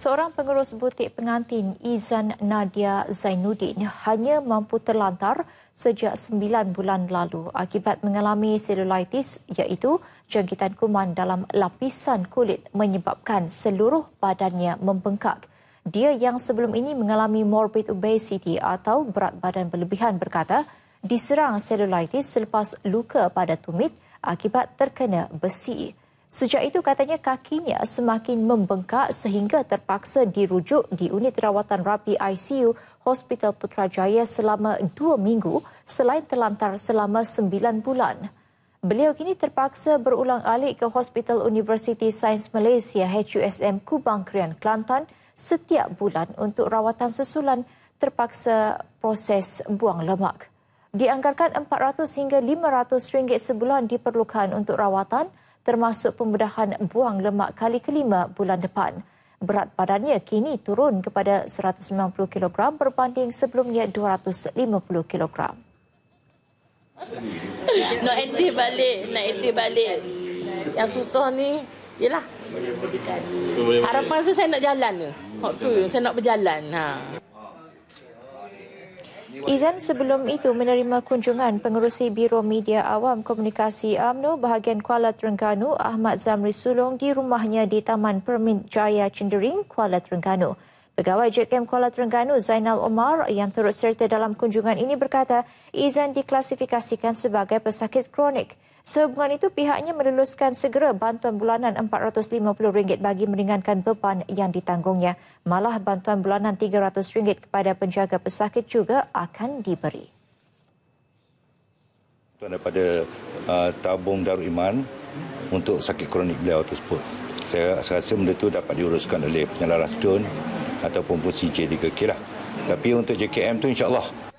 Seorang pengurus butik pengantin Izan Nadia Zainuddin hanya mampu terlantar sejak 9 bulan lalu akibat mengalami cellulitis, iaitu jangkitan kuman dalam lapisan kulit menyebabkan seluruh badannya membengkak. Dia yang sebelum ini mengalami morbid obesity atau berat badan berlebihan berkata diserang cellulitis selepas luka pada tumit akibat terkena besi. Sejak itu katanya kakinya semakin membengkak sehingga terpaksa dirujuk di unit rawatan rapi ICU Hospital Putrajaya selama dua minggu selain terlantar selama sembilan bulan. Beliau kini terpaksa berulang alik ke Hospital University Sains Malaysia HUSM Kubang Krian Kelantan setiap bulan untuk rawatan susulan terpaksa proses buang lemak. Dianggarkan 400 hingga 500 ringgit sebulan diperlukan untuk rawatan termasuk pembedahan buang lemak kali kelima bulan depan. Berat badannya kini turun kepada 190 kg berbanding sebelumnya 250 kg. Nak edit balik, nak edit balik. Yang susah ni, yalah. Harapan saya, saya nak jalan ni. Waktu saya nak berjalan. Ha. Izan sebelum itu menerima kunjungan pengerusi Biro Media Awam Komunikasi Amno bahagian Kuala Terengganu Ahmad Zamri Sulong di rumahnya di Taman Permit Jaya Cendering, Kuala Terengganu. Pegawai JKM Kuala Terengganu Zainal Omar yang turut serta dalam kunjungan ini berkata Izan diklasifikasikan sebagai pesakit kronik. Sehubungan itu pihaknya meluluskan segera bantuan bulanan RM450 bagi meringankan beban yang ditanggungnya. Malah bantuan bulanan RM300 kepada penjaga pesakit juga akan diberi. Tuan daripada uh, tabung Darul Iman untuk sakit kronik beliau tersebut. Saya, saya rasa benda itu dapat diuruskan oleh penyelaras tun ataupun prosedur 3K lah. Tapi untuk JKM tu insyaAllah